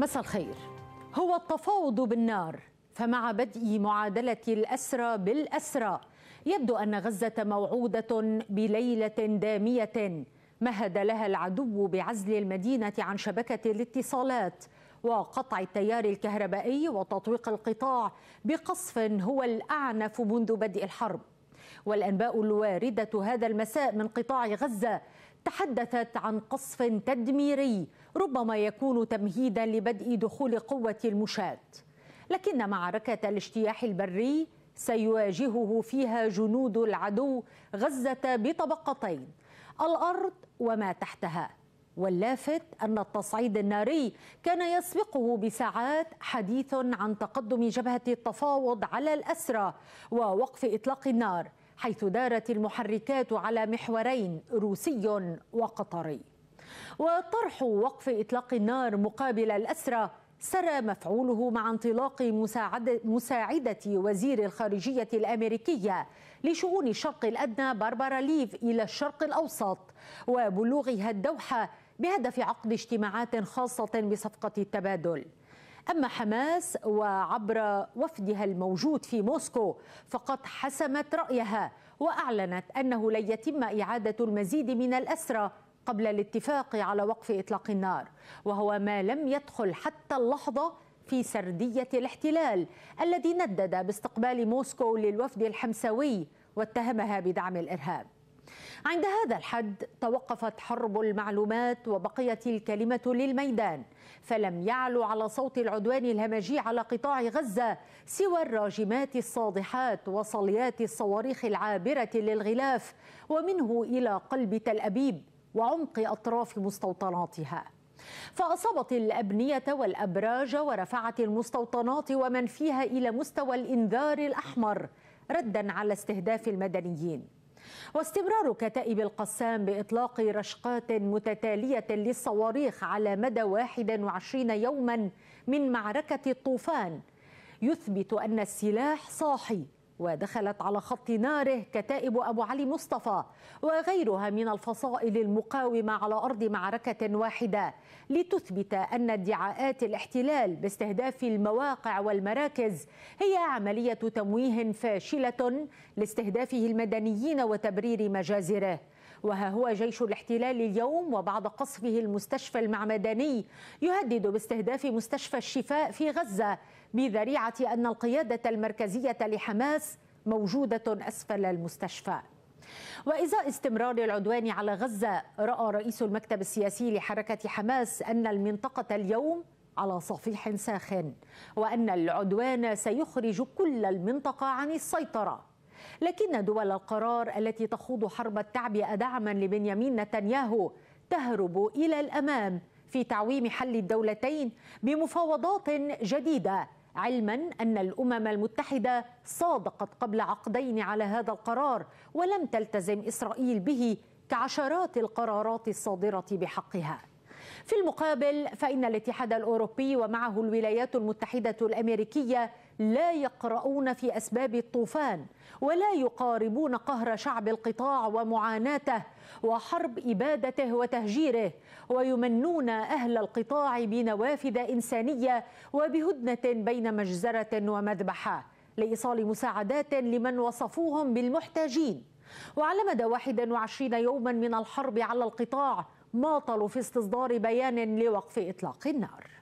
مساء الخير هو التفاوض بالنار فمع بدء معادله الاسرى بالاسرى يبدو ان غزه موعوده بليله داميه مهد لها العدو بعزل المدينه عن شبكه الاتصالات وقطع التيار الكهربائي وتطويق القطاع بقصف هو الاعنف منذ بدء الحرب والانباء الوارده هذا المساء من قطاع غزه تحدثت عن قصف تدميري ربما يكون تمهيدا لبدء دخول قوة المشاة لكن معركة الاجتياح البري سيواجهه فيها جنود العدو غزة بطبقتين الأرض وما تحتها واللافت أن التصعيد الناري كان يسبقه بساعات حديث عن تقدم جبهة التفاوض على الأسرى ووقف إطلاق النار حيث دارت المحركات على محورين روسي وقطري وطرح وقف إطلاق النار مقابل الأسرى سرى مفعوله مع انطلاق مساعدة, مساعدة وزير الخارجية الأمريكية لشؤون الشرق الأدنى باربارا ليف إلى الشرق الأوسط وبلوغها الدوحة بهدف عقد اجتماعات خاصة بصفقة التبادل أما حماس وعبر وفدها الموجود في موسكو فقد حسمت رأيها وأعلنت أنه لن يتم إعادة المزيد من الأسرى قبل الاتفاق على وقف إطلاق النار وهو ما لم يدخل حتى اللحظة في سردية الاحتلال الذي ندد باستقبال موسكو للوفد الحمساوي واتهمها بدعم الإرهاب عند هذا الحد توقفت حرب المعلومات وبقيت الكلمة للميدان فلم يعلو على صوت العدوان الهمجي على قطاع غزة سوى الراجمات الصادحات وصليات الصواريخ العابرة للغلاف ومنه إلى قلب تل أبيب وعمق أطراف مستوطناتها فأصابت الأبنية والأبراج ورفعت المستوطنات ومن فيها إلى مستوى الإنذار الأحمر ردا على استهداف المدنيين واستمرار كتائب القسام بإطلاق رشقات متتالية للصواريخ على مدى 21 يوما من معركة الطوفان يثبت أن السلاح صاحي ودخلت على خط ناره كتائب أبو علي مصطفى وغيرها من الفصائل المقاومة على أرض معركة واحدة لتثبت أن ادعاءات الاحتلال باستهداف المواقع والمراكز هي عملية تمويه فاشلة لاستهدافه المدنيين وتبرير مجازره وها هو جيش الاحتلال اليوم وبعد قصفه المستشفى المعمداني يهدد باستهداف مستشفى الشفاء في غزة بذريعة أن القيادة المركزية لحماس موجودة أسفل المستشفى وإزاء استمرار العدوان على غزة رأى رئيس المكتب السياسي لحركة حماس أن المنطقة اليوم على صفيح ساخن وأن العدوان سيخرج كل المنطقة عن السيطرة لكن دول القرار التي تخوض حرب التعبئه دعما لبنيامين نتنياهو تهرب الى الامام في تعويم حل الدولتين بمفاوضات جديده علما ان الامم المتحده صادقت قبل عقدين على هذا القرار ولم تلتزم اسرائيل به كعشرات القرارات الصادره بحقها في المقابل فإن الاتحاد الأوروبي ومعه الولايات المتحدة الأمريكية لا يقرؤون في أسباب الطوفان ولا يقاربون قهر شعب القطاع ومعاناته وحرب إبادته وتهجيره ويمنون أهل القطاع بنوافذ إنسانية وبهدنة بين مجزرة ومذبحة لإيصال مساعدات لمن وصفوهم بالمحتاجين وعلى مدى 21 يوما من الحرب على القطاع ماطلوا في استصدار بيان لوقف إطلاق النار